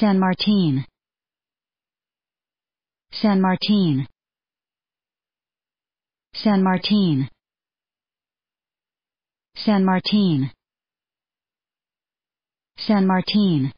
San Martin San Martin San Martin San Martin San Martin